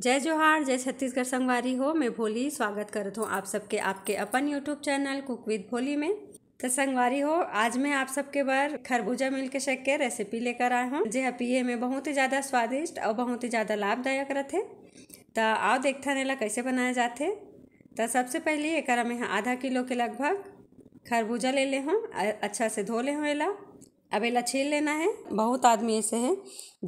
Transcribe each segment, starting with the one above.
जय जोहार जय छत्तीसगढ़ संगवारी हो मैं भोली स्वागत करत हूँ आप सबके आपके अपन YouTube channel cook with Bholi में तो संगवारी हो आज मैं आप सबके बार खरबूजा मिल्क शेक के रेसिपी लेकर आया हूँ जे पिए में बहुत ही ज़्यादा स्वादिष्ट और बहुत ही ज़्यादा लाभदायक रहते तो आओ देखता रहेला कैसे बनाए जाते तो सबसे पहले एक में आधा किलो के लगभग खरबूजा ले लें हूँ अच्छा से धो ले हूँ एला अबेला छील लेना है बहुत आदमी ऐसे है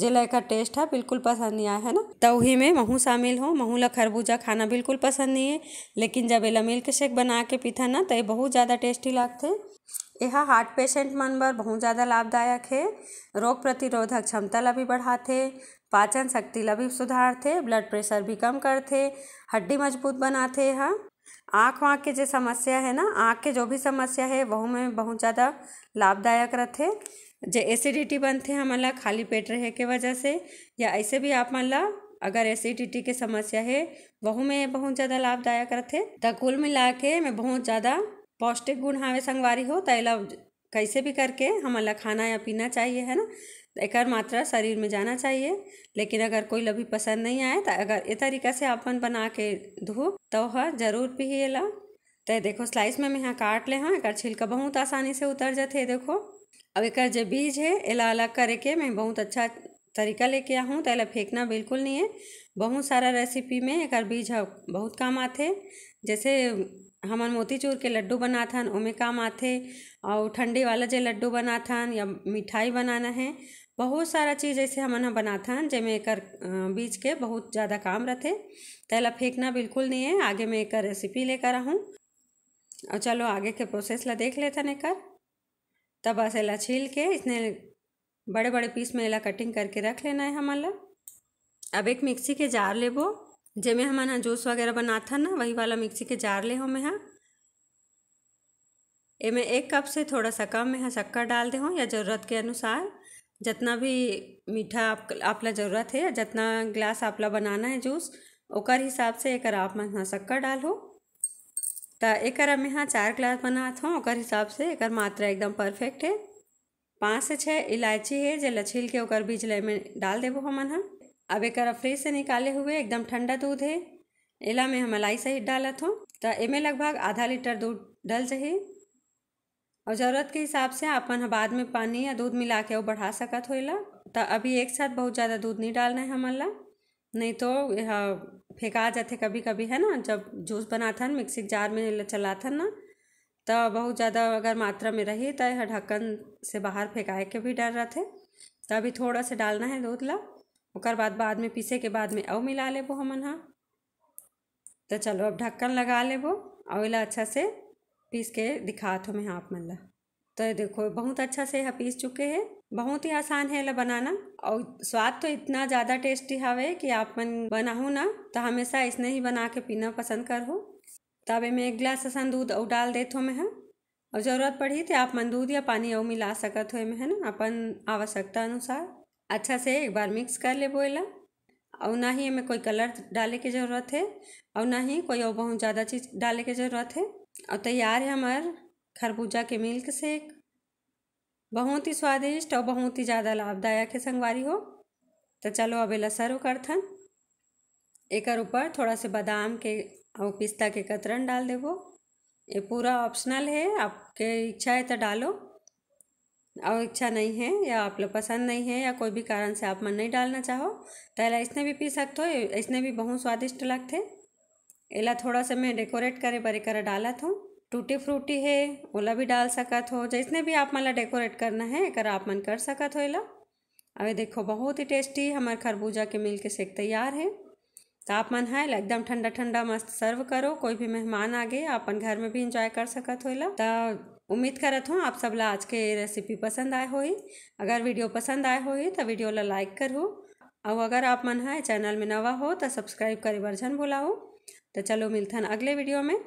जिला का टेस्ट है बिल्कुल पसंद नहीं आया है ना तो ही में महू शामिल हो महू ला खरबूजा खाना बिल्कुल पसंद नहीं है लेकिन जब एला मिल्क शेक बना के पीथा ना तो ये बहुत ज़्यादा टेस्टी लगते यह हार्ट पेशेंट मन पर बहुत ज़्यादा लाभदायक है रोग प्रतिरोधक क्षमता ला भी बढ़ाते पाचन शक्ति ला भी सुधारते ब्लड प्रेशर भी कम करते हड्डी मजबूत बनाते यहाँ आँख वाँख की जो समस्या है ना आँख के जो भी समस्या है वह में बहुत ज़्यादा लाभदायक रहते जो एसिडिटी बनते हैं मतलब खाली पेट रहे के वजह से या ऐसे भी आप मन ला अगर एसिडिटी के समस्या है वह में बहुत ज़्यादा लाभदायक रहते तो कुल मिला के में बहुत ज़्यादा पौष्टिक गुण हावे संगवारी हो तेला कैसे भी करके हमन खाना या पीना चाहिए है ना एकर मात्रा शरीर में जाना चाहिए लेकिन अगर कोई लभी पसंद नहीं आए तो अगर ए तरीका से अपन बना के धो तो वह जरूर ला तो देखो स्लाइस में मैं यहाँ काट ले हाँ एक छिलका बहुत आसानी से उतर जाते देखो अब एक जो बीज है एला अलग करे के मैं बहुत अच्छा तरीका लेके आऊँ तो फेंकना बिल्कुल नहीं है बहुत सारा रेसिपी में एक बीज बहुत काम आते जैसे हमन मोतीचूर के लड्डू बना थन ओमे काम आते और ठंडी वाला जो लड्डू थन या मिठाई बनाना है बहुत सारा चीज़ ऐसे हमन बना था जेमे एक बीज के बहुत ज़्यादा काम रहते तेला फेंकना बिल्कुल नहीं है आगे मैं एक रेसिपी लेकर आऊँ और चलो आगे के प्रोसेस ला देख लेता एकर तब बस एला छील के इसने बड़े बड़े पीस में एला कटिंग करके रख लेना है हमारे अब एक मिक्सी के जार लेबो जैमें हमन जूस वगैरह था ना वही वाला मिक्सी के जार ले हो मैं हाँ इमें एक कप से थोड़ा सा कम में हाँ शक्कर डाल दे हूँ या ज़रूरत के अनुसार जितना भी मीठा आप आपला ज़रूरत है जितना ग्लास आपला बनाना है जूस ओकर हिसाब से एक आप में हाँ शक्कर डालो तो एक में हाँ चार ग्लास बना ओकर हिसाब से एक मात्रा एकदम परफेक्ट है पाँच से छः इलायची है जो लछील के ओकर बीज लय में डाल देबो हमन हम अब एक फ्रिज से निकाले हुए एकदम ठंडा दूध है एला में हम मलाई सहित डालत हूँ तो इमें लगभग आधा लीटर दूध डल जाही और ज़रूरत के हिसाब से अपन बाद में पानी या दूध मिला के वो बढ़ा सकत हो तो अभी एक साथ बहुत ज़्यादा दूध नहीं डालना है हमन नहीं तो यह फेंका जाते कभी कभी है ना जब जूस बना था मिक्सी जार में चला था ना तो बहुत ज़्यादा अगर मात्रा में रही तो यह ढक्कन से बाहर फेंकाए के भी डर रहते तो अभी थोड़ा सा डालना है दूध ला और बाद बाद में पीसे के बाद में अव मिला लेबो हमन हाँ तो चलो अब ढक्कन लगा लेबो और अच्छा से पीस के दिखा थो मैं आप मन ला तो देखो बहुत अच्छा से यहाँ पीस चुके हैं बहुत ही आसान है ला बनाना और स्वाद तो इतना ज़्यादा टेस्टी हवे कि आप मन बनाऊँ ना तो हमेशा इसने ही बना के पीना पसंद कर हो तब इमें एक गिलास असन दूध और डाल देता हो मैं हाँ। और ज़रूरत पड़ी तो आप मन दूध या पानी और मिला सकत हो मैं है ना अपन आवश्यकता अनुसार अच्छा से एक बार मिक्स कर ले बोला और ना ही हमें कोई कलर डाले की ज़रूरत है और ना ही कोई और बहुत ज़्यादा चीज़ डाले की ज़रूरत है और तैयार है हमार खरबूजा के मिल्क शेक बहुत ही स्वादिष्ट और बहुत ही ज़्यादा लाभदायक है संगवारी हो तो चलो अब एला सर्व करथन एक ऊपर थोड़ा से बादाम के और पिस्ता के कतरन डाल देवो ये पूरा ऑप्शनल है आपके इच्छा है तो डालो और इच्छा नहीं है या आप लोग पसंद नहीं है या कोई भी कारण से आप मन नहीं डालना चाहो तो इसने भी पी सकते हो इसने भी बहुत स्वादिष्ट लगते एला थोड़ा सा मैं डेकोरेट करे पर एकर डालत हूँ टूटी फ्रूटी है ओला भी डाल सकत हो जैसे भी आप मन डेकोरेट करना है एक आप मन कर सकत हो एला अभी देखो बहुत ही टेस्टी हमारे खरबूजा के मिल के सेक तैयार है तो आप मन है एकदम ठंडा ठंडा मस्त सर्व करो कोई भी मेहमान आ गए अपन घर में भी इंजॉय कर सकत हो तो उम्मीद करत हूँ आप सब ला आज के रेसिपी पसंद आए हो अगर वीडियो पसंद आए हो तो वीडियो ला लाइक करो और अगर आप मन है चैनल में नवा हो तो सब्सक्राइब करे बर्जन झन तो चलो हैं अगले वीडियो में